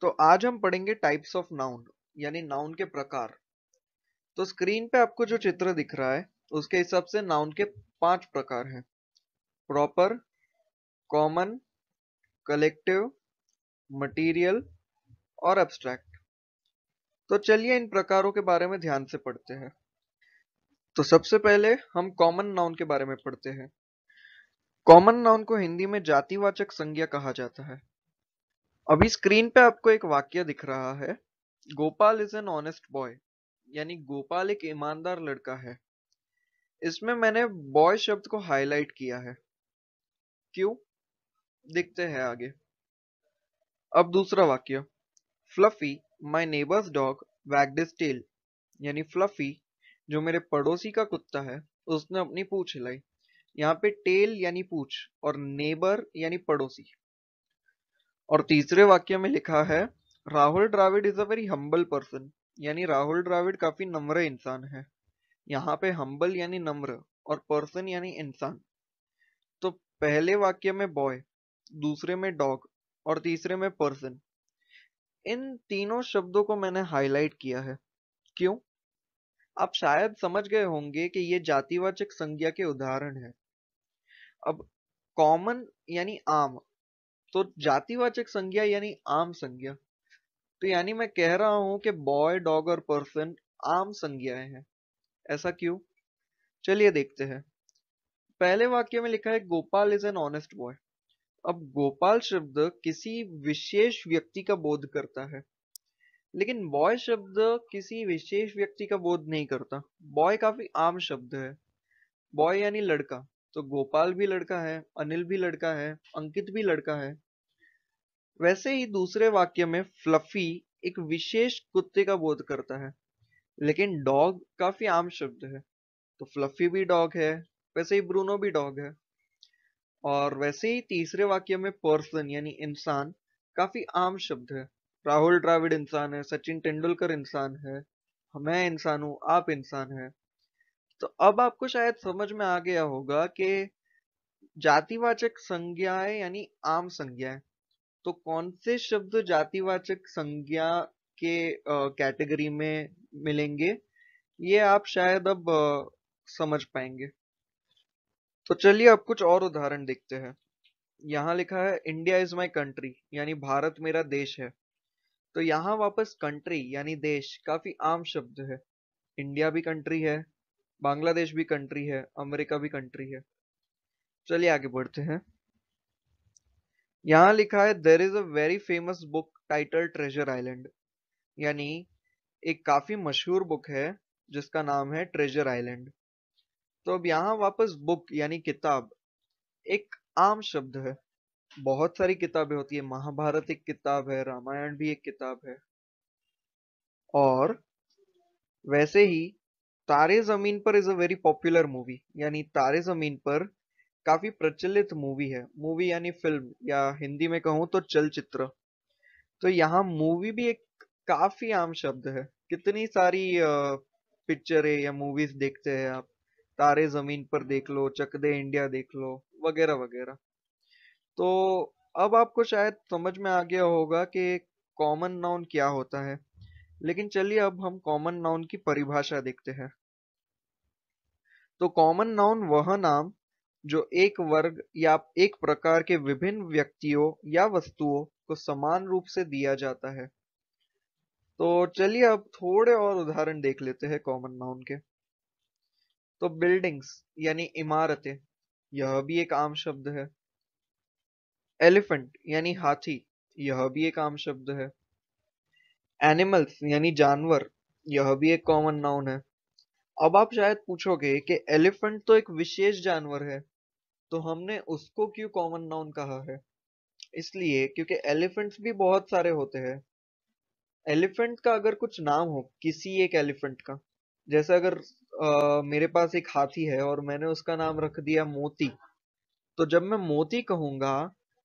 तो आज हम पढ़ेंगे टाइप्स ऑफ नाउन यानी नाउन के प्रकार तो स्क्रीन पे आपको जो चित्र दिख रहा है उसके हिसाब से नाउन के पांच प्रकार हैं प्रॉपर कॉमन कलेक्टिव मटेरियल और एब्स्ट्रैक्ट तो चलिए इन प्रकारों के बारे में ध्यान से पढ़ते हैं तो सबसे पहले हम कॉमन नाउन के बारे में पढ़ते हैं कॉमन नाउन को हिंदी में जातिवाचक संज्ञा कहा जाता है अभी स्क्रीन पे आपको एक वाक्य दिख रहा है Gopal is an honest boy यानी गोपाल एक ईमानदार लड़का है इसमें मैंने बॉय शब्द को हाईलाइट किया है क्यों देखते हैं आगे अब दूसरा वाक्य Fluffy my neighbours dog wagged tail यानी फ्लफी जो मेरे पड़ोसी का कुत्ता है उसने अपनी पूछ हिलाई यहाँ पे टेल यानी पूछ और नेबर यानी पड़ोसी और तीसरे वाक्य में लिखा है Rahul Dravid is a very humble person यानी राहुल ड्राविड काफी नम्र इंसान है यहाँ पे हम्बल यानी नम्र और पर्सन यानी इंसान तो पहले वाक्य में बॉय दूसरे में डॉग और तीसरे में पर्सन इन तीनों शब्दों को मैंने हाईलाइट किया है क्यों आप शायद समझ गए होंगे कि ये जातिवाचक संज्ञा के उदाहरण है अब कॉमन यानी आम तो जातिवाचक संज्ञा यानी आम संज्ञा तो यानी मैं कह रहा हूं कि बॉय डॉग और पर्सन आम संज्ञाएं हैं ऐसा क्यों चलिए देखते हैं पहले वाक्य में लिखा है Gopal is an honest boy अब गोपाल शब्द किसी विशेष व्यक्ति का बोध करता है लेकिन बॉय शब्द किसी विशेष व्यक्ति का बोध नहीं करता बॉय काफी आम शब्द है बॉय यानी लड़का तो गोपाल भी लड़का है अनिल भी लड़का है अंकित भी लड़का है वैसे ही दूसरे वाक्य में फ्लफी एक विशेष कुत्ते का बोध करता है लेकिन डॉग काफी आम शब्द है तो फ्लफी भी डॉग है वैसे ही ब्रूनो भी डॉग है और वैसे ही तीसरे वाक्य में पर्सन यानी इंसान काफी आम शब्द है राहुल द्राविड इंसान है सचिन तेंदुलकर इंसान है मैं इंसान हूँ आप इंसान है तो अब आपको शायद समझ में आ गया होगा कि जातिवाचक संज्ञाएं यानी आम संज्ञाएं तो कौन से शब्द जातिवाचक संज्ञा के कैटेगरी में मिलेंगे ये आप शायद अब समझ पाएंगे तो चलिए अब कुछ और उदाहरण देखते हैं यहाँ लिखा है इंडिया इज माई कंट्री यानी भारत मेरा देश है तो यहाँ वापस कंट्री यानी देश काफी आम शब्द है इंडिया भी कंट्री है बांग्लादेश भी कंट्री है अमेरिका भी कंट्री है चलिए आगे बढ़ते हैं यहाँ लिखा है there is a very famous book title Treasure Island यानी एक काफी मशहूर बुक है जिसका नाम है ट्रेजर आइलैंड तो अब यहाँ वापस बुक यानी किताब एक आम शब्द है बहुत सारी किताबें होती है महाभारत एक किताब है रामायण भी एक किताब है और वैसे ही Taare Zameen Par is a very popular movie यानी तारे जमीन पर काफी प्रचलित मूवी है मूवी यानी फिल्म या हिंदी में कहूँ तो चलचित्र तो यहाँ मूवी भी एक काफी आम शब्द है कितनी सारी पिक्चरें या मूवीज देखते हैं आप तारे जमीन पर देख लो चक दे इंडिया देख लो वगैरह वगैरह तो अब आपको शायद समझ में आ गया होगा कि कॉमन नाउन क्या होता है लेकिन चलिए अब हम कॉमन नाउन की परिभाषा देखते हैं तो कॉमन नाउन वह नाम जो एक वर्ग या एक प्रकार के विभिन्न व्यक्तियों या वस्तुओं को समान रूप से दिया जाता है तो चलिए अब थोड़े और उदाहरण देख लेते हैं कॉमन नाउन के तो बिल्डिंग्स यानी इमारतें यह भी एक आम शब्द है एलिफेंट यानी हाथी यह भी एक आम शब्द है एनिमल्स यानी जानवर यह भी एक कॉमन नाउन है अब आप शायद पूछोगे कि एलिफेंट तो एक विशेष जानवर है तो हमने उसको क्यों कॉमन नाउन कहा है इसलिए क्योंकि एलिफेंट्स भी बहुत सारे होते हैं एलिफेंट का अगर कुछ नाम हो किसी एक एलिफेंट का जैसे अगर आ, मेरे पास एक हाथी है और मैंने उसका नाम रख दिया मोती तो जब मैं मोती कहूंगा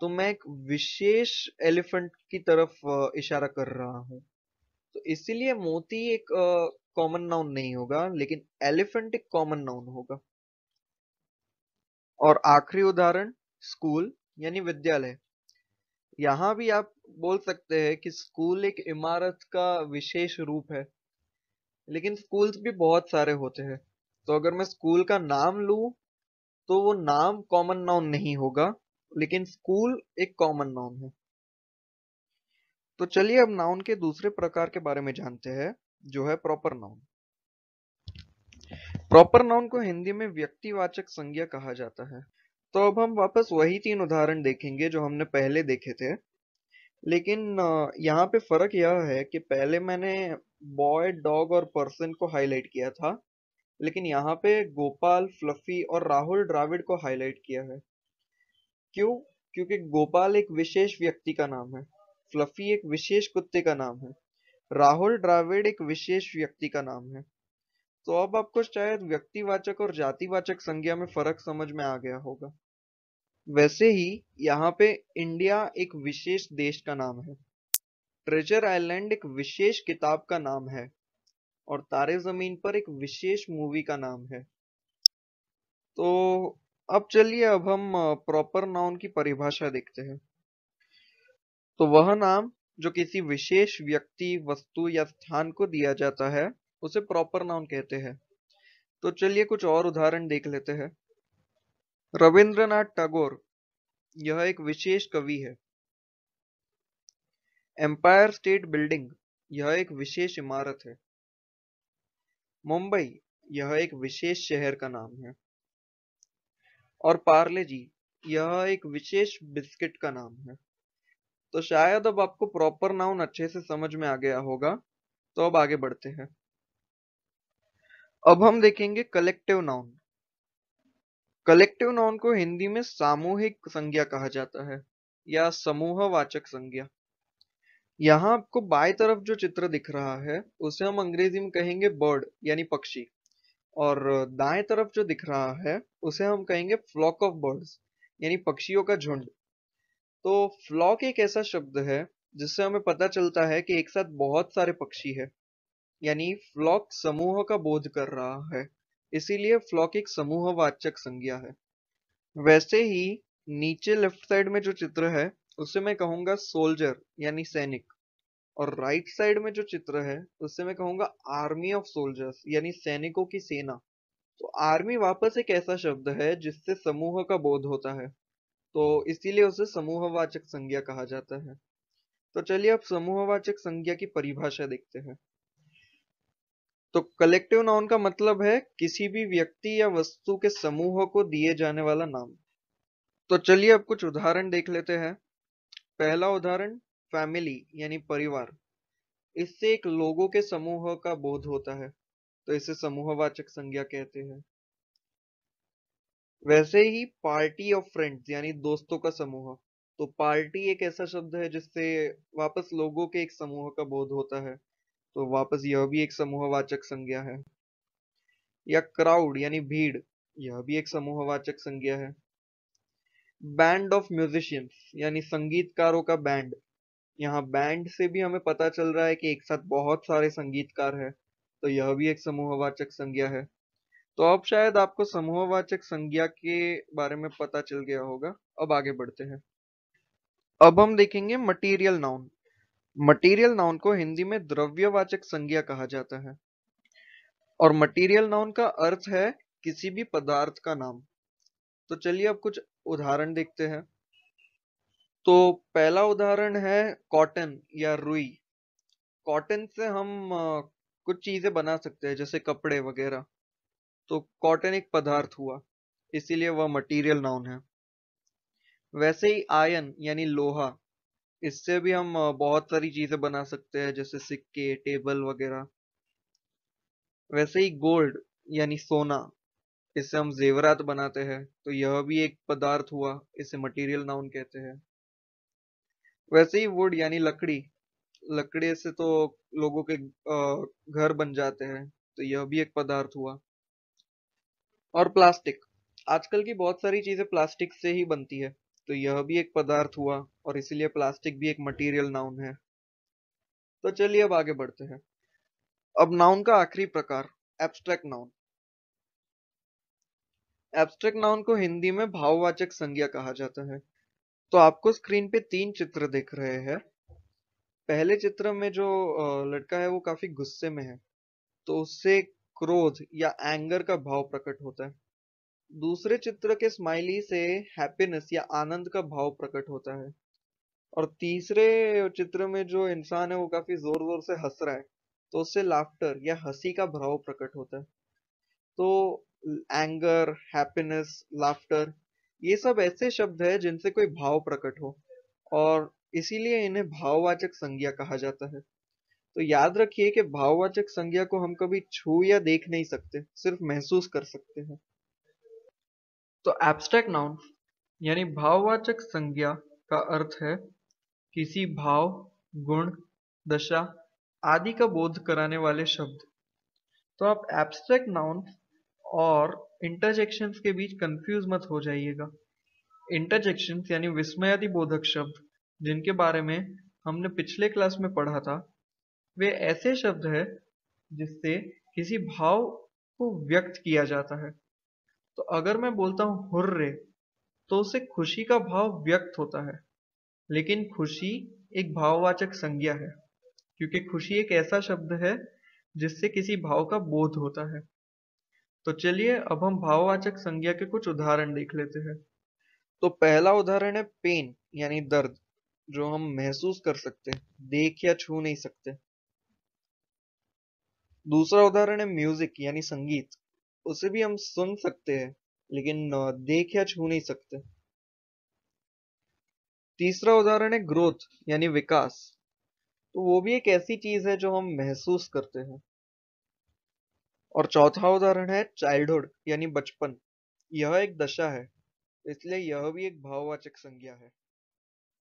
तो मैं एक विशेष एलिफेंट की तरफ इशारा कर रहा हूँ तो इसीलिए मोती एक कॉमन नाउन नहीं होगा लेकिन एलिफेंट एक कॉमन नाउन होगा और आखिरी उदाहरण स्कूल यानी विद्यालय यहाँ भी आप बोल सकते हैं कि स्कूल एक इमारत का विशेष रूप है लेकिन स्कूल्स भी बहुत सारे होते हैं तो अगर मैं स्कूल का नाम लू तो वो नाम कॉमन नाउन नहीं होगा लेकिन स्कूल एक कॉमन नाउन है तो चलिए अब नाउन के दूसरे प्रकार के बारे में जानते हैं जो है प्रॉपर नाउन प्रॉपर नाउन को हिंदी में व्यक्तिवाचक संज्ञा कहा जाता है तो अब हम वापस वही तीन उदाहरण देखेंगे जो हमने पहले देखे थे लेकिन यहाँ पे फर्क यह है कि पहले मैंने बॉय डॉग और पर्सन को हाईलाइट किया था लेकिन यहाँ पे गोपाल फ्लफी और राहुल ड्राविड को हाईलाइट किया है क्यों क्योंकि गोपाल एक विशेष व्यक्ति का नाम है फ्लफी एक विशेष कुत्ते का नाम है राहुल ड्राविड एक विशेष व्यक्ति का नाम है तो अब आपको शायद व्यक्तिवाचक और जातिवाचक संज्ञा में फर्क समझ में आ गया होगा वैसे ही यहाँ पे इंडिया एक विशेष देश का नाम है ट्रेजर आइलैंड एक विशेष किताब का नाम है और तारे जमीन पर एक विशेष मूवी का नाम है तो अब चलिए अब हम प्रॉपर नाउन की परिभाषा देखते हैं तो वह नाम जो किसी विशेष व्यक्ति वस्तु या स्थान को दिया जाता है उसे प्रॉपर नाउन कहते हैं तो चलिए कुछ और उदाहरण देख लेते हैं रविंद्रनाथ टैगोर यह एक विशेष कवि है एम्पायर स्टेट बिल्डिंग यह एक विशेष इमारत है मुंबई यह एक विशेष शहर का नाम है और पार्ले जी यह एक विशेष बिस्किट का नाम है तो शायद अब आपको प्रॉपर नाउन अच्छे से समझ में आ गया होगा तो अब आगे बढ़ते हैं अब हम देखेंगे कलेक्टिव नाउन कलेक्टिव नाउन को हिंदी में सामूहिक संज्ञा कहा जाता है या समूहवाचक संज्ञा यहाँ आपको बाई तरफ जो चित्र दिख रहा है उसे हम अंग्रेजी में कहेंगे बर्ड यानी पक्षी और दाएं तरफ जो दिख रहा है उसे हम कहेंगे फ्लॉक ऑफ बर्ड्स यानी पक्षियों का झुंड तो फ्लॉक एक ऐसा शब्द है जिससे हमें पता चलता है कि एक साथ बहुत सारे पक्षी है यानी फ्लॉक समूह का बोध कर रहा है इसीलिए फ्लॉक एक समूहवाचक संज्ञा है वैसे ही नीचे लेफ्ट साइड में जो चित्र है उसे मैं कहूंगा सोल्जर यानी सैनिक और राइट साइड में जो चित्र है उससे मैं कहूंगा आर्मी ऑफ सोल्जर्स यानी सैनिकों की सेना तो आर्मी वापस एक ऐसा शब्द है जिससे समूह का बोध होता है तो इसीलिए उसे समूहवाचक संज्ञा कहा जाता है तो चलिए अब समूहवाचक संज्ञा की परिभाषा देखते हैं तो कलेक्टिव नाउन का मतलब है किसी भी व्यक्ति या वस्तु के समूह को दिए जाने वाला नाम तो चलिए अब कुछ उदाहरण देख लेते हैं पहला उदाहरण फैमिली यानी परिवार इससे एक लोगों के समूह का बोध होता है तो इसे समूहवाचक संज्ञा कहते हैं वैसे ही पार्टी ऑफ फ्रेंड्स यानी दोस्तों का समूह तो पार्टी एक ऐसा शब्द है जिससे वापस लोगों के एक समूह का बोध होता है तो वापस यह भी एक समूहवाचक संज्ञा है या क्राउड यानी भीड़ यह भी एक समूहवाचक संज्ञा है बैंड ऑफ म्यूजिशियंस यानी संगीतकारों का बैंड यहाँ बैंड से भी हमें पता चल रहा है कि एक साथ बहुत सारे संगीतकार हैं तो यह भी एक समूहवाचक संज्ञा है तो अब शायद आपको समूहवाचक संज्ञा के बारे में पता चल गया होगा अब आगे बढ़ते हैं अब हम देखेंगे मटेरियल नाउन मटेरियल नाउन को हिंदी में द्रव्यवाचक संज्ञा कहा जाता है और मटेरियल नाउन का अर्थ है किसी भी पदार्थ का नाम तो चलिए अब कुछ उदाहरण देखते हैं तो पहला उदाहरण है कॉटन या रुई कॉटन से हम कुछ चीजें बना सकते हैं जैसे कपड़े वगैरह तो कॉटन एक पदार्थ हुआ इसीलिए वह मटेरियल नाउन है वैसे ही आयन यानी लोहा इससे भी हम बहुत सारी चीज़ें बना सकते हैं जैसे सिक्के टेबल वगैरह वैसे ही गोल्ड यानी सोना इससे हम जेवरात बनाते हैं तो यह भी एक पदार्थ हुआ इसे मटेरियल नाउन कहते हैं वैसे ही वुड यानी लकड़ी लकड़ी से तो लोगों के घर बन जाते हैं तो यह भी एक पदार्थ हुआ और प्लास्टिक आजकल की बहुत सारी चीज़ें प्लास्टिक से ही बनती है तो यह भी एक पदार्थ हुआ और इसीलिए प्लास्टिक भी एक मटेरियल नाउन है तो चलिए अब आगे बढ़ते हैं अब नाउन का आखिरी प्रकार एब्स्ट्रैक्ट नाउन एब्स्ट्रैक्ट नाउन को हिंदी में भाववाचक संज्ञा कहा जाता है तो आपको स्क्रीन पे तीन चित्र दिख रहे हैं पहले चित्र में जो लड़का है वो काफी गुस्से में है तो उससे क्रोध या एंगर का भाव प्रकट होता है दूसरे चित्र के स्माइली से हैप्पीनेस या आनंद का भाव प्रकट होता है और तीसरे चित्र में जो इंसान है वो काफी जोर जोर से हंस रहा है तो उससे लाफ्टर या हंसी का भाव प्रकट होता है तो एंगर हैप्पीनेस लाफ्टर ये सब ऐसे शब्द है जिनसे कोई भाव प्रकट हो और इसीलिए इन्हें भाववाचक संज्ञा कहा जाता है तो याद रखिए कि भाववाचक संज्ञा को हम कभी छू या देख नहीं सकते सिर्फ महसूस कर सकते हैं तो एब्स्ट्रैक्ट नाउन यानी भाववाचक संज्ञा का अर्थ है किसी भाव गुण दशा आदि का बोध कराने वाले शब्द तो आप एब्स्ट्रैक्ट नाउन और इंटरजेक्शन के बीच कंफ्यूज मत हो जाइएगा इंटरजेक्शन यानी विस्मयादि बोधक शब्द जिनके बारे में हमने पिछले क्लास में पढ़ा था वे ऐसे शब्द है जिससे किसी भाव को व्यक्त किया जाता है तो अगर मैं बोलता हूं हुर्रे तो उसे खुशी का भाव व्यक्त होता है लेकिन खुशी एक भाववाचक संज्ञा है क्योंकि खुशी एक ऐसा शब्द है जिससे किसी भाव का बोध होता है तो चलिए अब हम भाववाचक संज्ञा के कुछ उदाहरण देख लेते हैं तो पहला उदाहरण है पेन यानी दर्द जो हम महसूस कर सकते देख या छू नहीं सकते दूसरा उदाहरण है म्यूजिक यानी संगीत उसे भी हम सुन सकते हैं लेकिन देख या छू नहीं सकते तीसरा उदाहरण है ग्रोथ यानी विकास तो वो भी एक ऐसी चीज है जो हम महसूस करते हैं और चौथा उदाहरण है चाइल्डहुड यानी बचपन यह एक दशा है इसलिए यह भी एक भाववाचक संज्ञा है